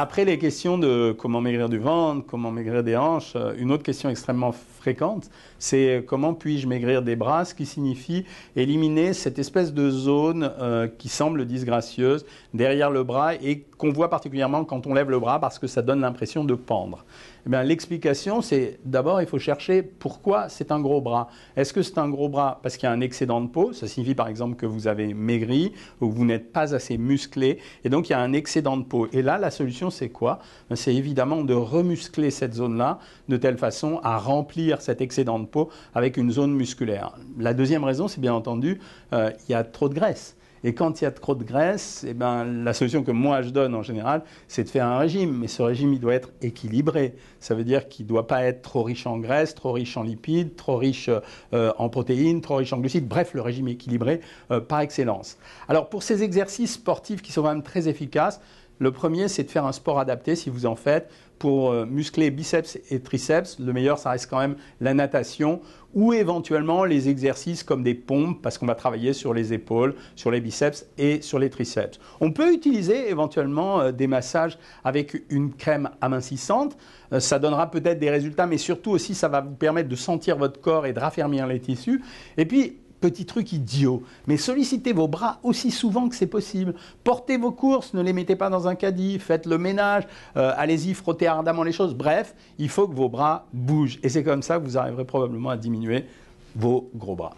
Après les questions de comment maigrir du ventre, comment maigrir des hanches, euh, une autre question extrêmement fréquente, c'est euh, comment puis-je maigrir des bras, ce qui signifie éliminer cette espèce de zone euh, qui semble disgracieuse derrière le bras et qu'on voit particulièrement quand on lève le bras parce que ça donne l'impression de pendre. Eh l'explication, c'est d'abord, il faut chercher pourquoi c'est un gros bras. Est-ce que c'est un gros bras parce qu'il y a un excédent de peau Ça signifie par exemple que vous avez maigri ou que vous n'êtes pas assez musclé et donc il y a un excédent de peau. Et là, la solution, c'est quoi ben, C'est évidemment de remuscler cette zone-là de telle façon à remplir cet excédent de peau avec une zone musculaire. La deuxième raison, c'est bien entendu, euh, il y a trop de graisse. Et quand il y a trop de graisse, eh ben, la solution que moi je donne en général, c'est de faire un régime. Mais ce régime, il doit être équilibré. Ça veut dire qu'il ne doit pas être trop riche en graisse, trop riche en lipides, trop riche euh, en protéines, trop riche en glucides. Bref, le régime équilibré euh, par excellence. Alors pour ces exercices sportifs qui sont quand même très efficaces, le premier, c'est de faire un sport adapté si vous en faites pour euh, muscler biceps et triceps. Le meilleur, ça reste quand même la natation ou éventuellement les exercices comme des pompes parce qu'on va travailler sur les épaules, sur les biceps et sur les triceps. On peut utiliser éventuellement euh, des massages avec une crème amincissante. Euh, ça donnera peut-être des résultats, mais surtout aussi, ça va vous permettre de sentir votre corps et de raffermir les tissus. Et puis, Petit truc idiot, mais sollicitez vos bras aussi souvent que c'est possible. Portez vos courses, ne les mettez pas dans un caddie, faites le ménage, euh, allez-y, frottez ardemment les choses. Bref, il faut que vos bras bougent. Et c'est comme ça que vous arriverez probablement à diminuer vos gros bras.